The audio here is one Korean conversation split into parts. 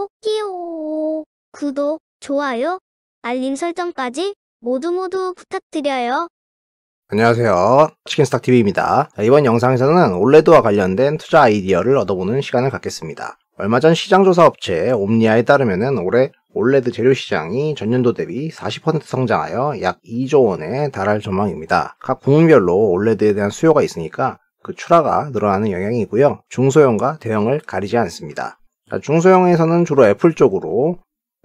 꼭끼요 구독, 좋아요, 알림 설정까지 모두 모두 부탁드려요. 안녕하세요. 치킨스타 t v 입니다 이번 영상에서는 올레드와 관련된 투자 아이디어를 얻어보는 시간을 갖겠습니다. 얼마 전 시장조사 업체 옴니아에 따르면 올해 올레드 재료 시장이 전년도 대비 40% 성장하여 약 2조 원에 달할 전망입니다. 각국민별로 올레드에 대한 수요가 있으니까 그 출하가 늘어나는 영향이고요. 중소형과 대형을 가리지 않습니다. 중소형에서는 주로 애플 쪽으로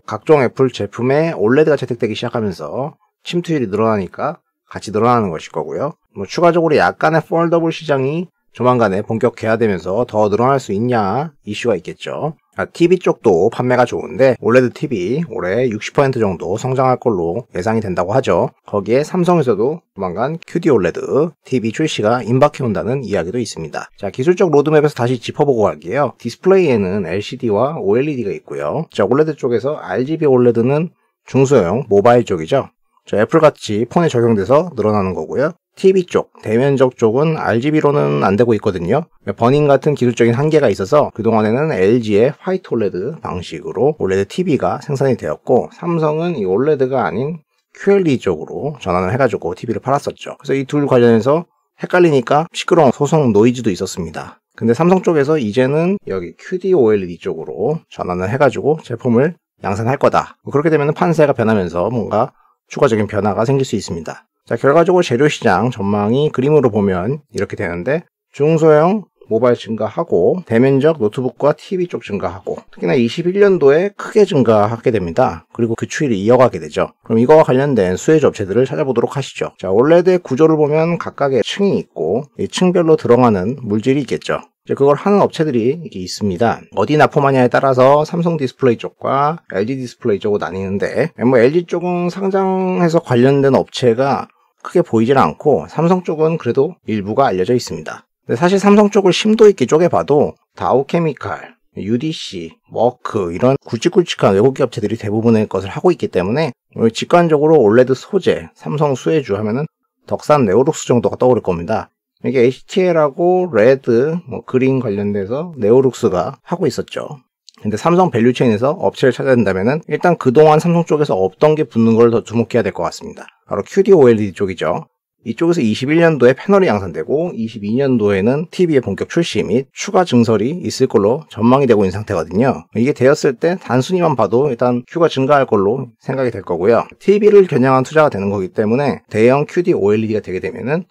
각종 애플 제품에 올레드가 채택되기 시작하면서 침투율이 늘어나니까 같이 늘어나는 것일 거고요. 뭐 추가적으로 약간의 폴더블 시장이 조만간에 본격 개화되면서 더 늘어날 수 있냐 이슈가 있겠죠. TV 아, 쪽도 판매가 좋은데 OLED TV 올해 60% 정도 성장할 걸로 예상이 된다고 하죠. 거기에 삼성에서도 조만간 QD OLED TV 출시가 임박해온다는 이야기도 있습니다. 자 기술적 로드맵에서 다시 짚어보고 갈게요. 디스플레이에는 LCD와 OLED가 있고요. 자 OLED 쪽에서 RGB OLED는 중소형 모바일 쪽이죠. 자, 애플같이 폰에 적용돼서 늘어나는 거고요. TV 쪽, 대면적 쪽은 RGB로는 안 되고 있거든요. 버닝 같은 기술적인 한계가 있어서 그동안에는 LG의 화이트 올레드 방식으로 OLED TV가 생산이 되었고 삼성은 이 올레드가 아닌 QLED 쪽으로 전환을 해가지고 TV를 팔았었죠. 그래서 이 둘 관련해서 헷갈리니까 시끄러운 소송 노이즈도 있었습니다. 근데 삼성 쪽에서 이제는 여기 QD OLED 쪽으로 전환을 해가지고 제품을 양산할 거다. 뭐 그렇게 되면 판세가 변하면서 뭔가 추가적인 변화가 생길 수 있습니다. 자, 결과적으로 재료시장 전망이 그림으로 보면 이렇게 되는데 중소형 모바일 증가하고 대면적 노트북과 TV 쪽 증가하고 특히나 21년도에 크게 증가하게 됩니다. 그리고 그 추이를 이어가게 되죠. 그럼 이거와 관련된 수혜주 업체들을 찾아보도록 하시죠. 자, 올레드의 구조를 보면 각각의 층이 있고 이 층별로 들어가는 물질이 있겠죠. 이제 그걸 하는 업체들이 이게 있습니다. 어디 납품하냐에 따라서 삼성 디스플레이 쪽과 LG 디스플레이 쪽으로 나뉘는데 뭐 LG 쪽은 상장해서 관련된 업체가 크게 보이질 않고 삼성 쪽은 그래도 일부가 알려져 있습니다. 근데 사실 삼성 쪽을 심도 있게 쪼개봐도 다우케미칼, UDC, 머크 이런 굵직굵직한 외국 기업체들이 대부분의 것을 하고 있기 때문에 직관적으로 올레드 소재, 삼성 수혜주 하면은 덕산 네오룩스 정도가 떠오를 겁니다. 이게 HTL하고 레드, 뭐 그린 관련돼서 네오룩스가 하고 있었죠. 근데 삼성 밸류체인에서 업체를 찾아야 된다면 일단 그동안 삼성 쪽에서 없던 게 붙는 걸 더 주목해야 될 것 같습니다. 바로 QD-OLED 쪽이죠. 이쪽에서 21년도에 패널이 양산되고 22년도에는 TV의 본격 출시 및 추가 증설이 있을 걸로 전망이 되고 있는 상태거든요. 이게 되었을 때 단순히만 봐도 일단 큐가 증가할 걸로 생각이 될 거고요. TV를 겨냥한 투자가 되는 거기 때문에 대형 QD OLED가 되게 되면은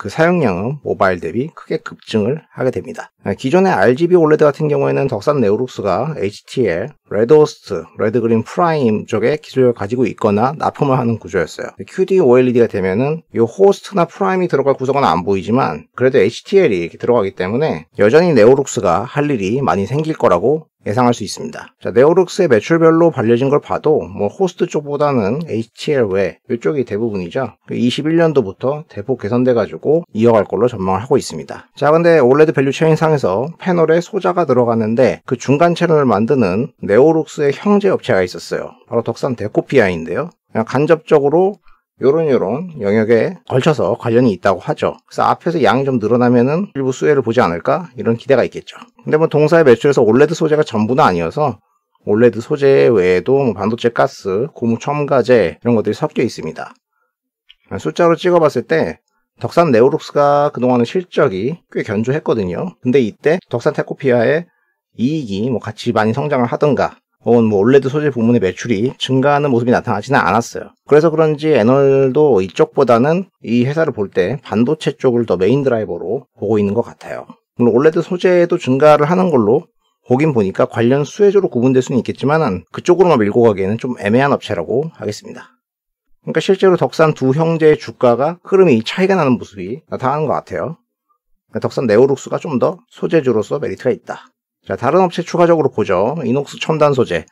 그 사용량은 모바일 대비 크게 급증을 하게 됩니다. 아, 기존의 RGB OLED 같은 경우에는 덕산 네오룩스가 HTL, 레드호스트, 레드그린 프라임 쪽에 기술을 가지고 있거나 납품을 하는 구조였어요. QD OLED가 되면은 이 호스트나 프라임이 들어갈 구석은안 보이지만 그래도 HTL이 이렇게 들어가기 때문에 여전히 네오룩스가 할 일이 많이 생길 거라고 예상할 수 있습니다. 자, 네오룩스의 매출별로 발려진 걸 봐도 뭐 호스트 쪽보다는 HL 외 이쪽이 대부분이죠. 21년도부터 그 대폭 개선돼가지고 이어갈 걸로 전망을 하고 있습니다. 자, 근데 올레드 밸류 체인 상에서 패널에 소자가 들어갔는데그 중간 채널을 만드는 네오룩스의 형제 업체가 있었어요. 바로 덕산 데코피아인데요. 간접적으로 요런 요런 영역에 걸쳐서 관련이 있다고 하죠. 그래서 앞에서 양이 좀 늘어나면은 일부 수혜를 보지 않을까 이런 기대가 있겠죠. 근데 뭐 동사의 매출에서 올레드 소재가 전부는 아니어서 올레드 소재 외에도 뭐 반도체 가스, 고무 첨가제 이런 것들이 섞여 있습니다. 숫자로 찍어봤을 때 덕산 네오룩스가 그동안은 실적이 꽤 견조했거든요. 근데 이때 덕산 테코피아의 이익이 뭐 같이 많이 성장을 하던가 혹은 뭐 올레드 소재 부문의 매출이 증가하는 모습이 나타나지는 않았어요. 그래서 그런지 애널도 이쪽보다는 이 회사를 볼 때 반도체 쪽을 더 메인 드라이버로 보고 있는 것 같아요. 물론 올레드 소재도 증가를 하는 걸로 보긴 보니까 관련 수혜주로 구분될 수는 있겠지만 그쪽으로만 밀고 가기에는 좀 애매한 업체라고 하겠습니다. 그러니까 실제로 덕산 두 형제의 주가가 흐름이 차이가 나는 모습이 나타나는 것 같아요. 덕산 네오룩스가 좀 더 소재주로서 메리트가 있다. 자, 다른 업체 추가적으로 보죠. 이녹스 첨단 소재.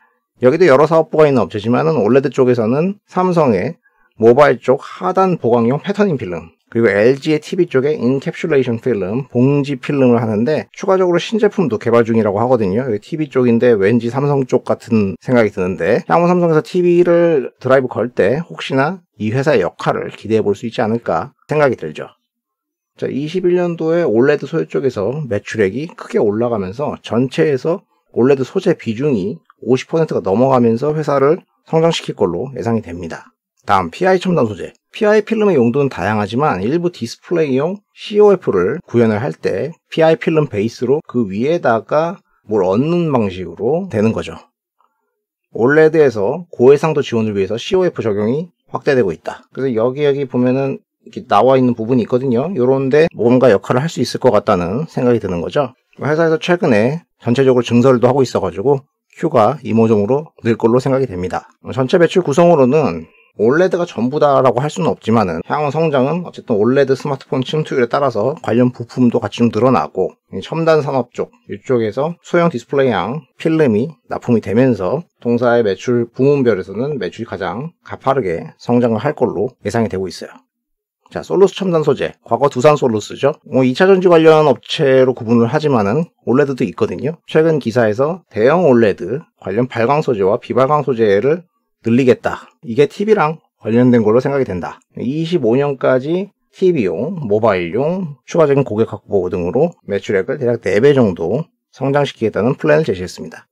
여기도 여러 사업부가 있는 업체지만은 올레드 쪽에서는 삼성의 모바일 쪽 하단 보강용 패터닝 필름, 그리고 LG의 TV 쪽에 인캡슐레이션 필름, 봉지 필름을 하는데 추가적으로 신제품도 개발 중이라고 하거든요. 여기 TV 쪽인데 왠지 삼성 쪽 같은 생각이 드는데 향후 삼성에서 TV를 드라이브 걸 때 혹시나 이 회사의 역할을 기대해 볼 수 있지 않을까 생각이 들죠. 자, 21년도에 올레드 소재 쪽에서 매출액이 크게 올라가면서 전체에서 올레드 소재 비중이 50%가 넘어가면서 회사를 성장시킬 걸로 예상이 됩니다. 다음 PI 첨단 소재 PI 필름의 용도는 다양하지만 일부 디스플레이용 COF를 구현을 할 때 PI 필름 베이스로 그 위에다가 뭘얻는 방식으로 되는 거죠. 올레드에서 고해상도 지원을 위해서 COF 적용이 확대되고 있다. 그래서 여기 여기 보면은 이렇게 나와 있는 부분이 있거든요. 요런데 뭔가 역할을 할 수 있을 것 같다는 생각이 드는 거죠. 회사에서 최근에 전체적으로 증설도 하고 있어가지고 Q가 이모종으로 늘 걸로 생각이 됩니다. 전체 매출 구성으로는 올레드가 전부다라고 할 수는 없지만은 향후 성장은 어쨌든 올레드 스마트폰 침투율에 따라서 관련 부품도 같이 좀 늘어나고 첨단 산업 쪽 이쪽에서 소형 디스플레이향 필름이 납품이 되면서 동사의 매출 부문별에서는 매출이 가장 가파르게 성장을 할 걸로 예상이 되고 있어요. 자, 솔루스 첨단 소재. 과거 두산 솔루스죠. 뭐 2차 전지 관련 업체로 구분을 하지만은 올레드도 있거든요. 최근 기사에서 대형 올레드 관련 발광 소재와 비발광 소재를 늘리겠다. 이게 TV랑 관련된 걸로 생각이 된다. 25년까지 TV용, 모바일용, 추가적인 고객 확보 등으로 매출액을 대략 4배 정도 성장시키겠다는 플랜을 제시했습니다.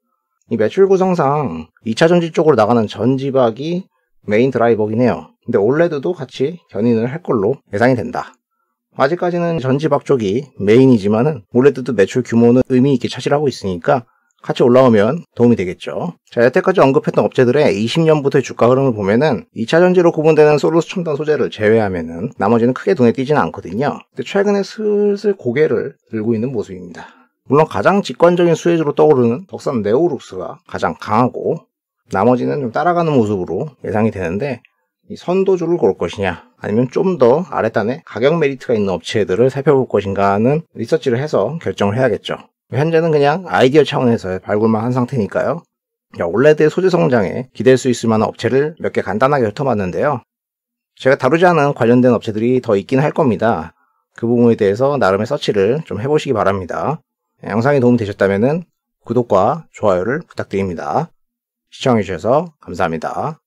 이 매출 구성상 2차 전지 쪽으로 나가는 전지박이 메인 드라이버긴 해요. 근데 올레드도 같이 견인을 할 걸로 예상이 된다. 아직까지는 전지박 쪽이 메인이지만은 올레드도 매출 규모는 의미 있게 차지하고 있으니까 같이 올라오면 도움이 되겠죠. 자, 여태까지 언급했던 업체들의 20년부터의 주가 흐름을 보면은 2차 전지로 구분되는 솔루스 첨단 소재를 제외하면은 나머지는 크게 눈에 띄지는 않거든요. 근데 최근에 슬슬 고개를 들고 있는 모습입니다. 물론 가장 직관적인 수혜주로 떠오르는 덕산 네오룩스가 가장 강하고 나머지는 좀 따라가는 모습으로 예상이 되는데 이 선도주를 고를 것이냐 아니면 좀 더아랫단에 가격 메리트가 있는 업체들을 살펴볼 것인가는 리서치를 해서 결정을 해야겠죠. 현재는 그냥 아이디어 차원에서 발굴만 한 상태니까요. 올레드의 소재 성장에 기댈 수 있을 만한 업체를 몇 개 간단하게 훑어봤는데요. 제가 다루지 않은 관련된 업체들이 더 있긴 할 겁니다. 그 부분에 대해서 나름의 서치를 좀 해보시기 바랍니다. 영상이 도움되셨다면 구독과 좋아요를 부탁드립니다. 시청해주셔서 감사합니다.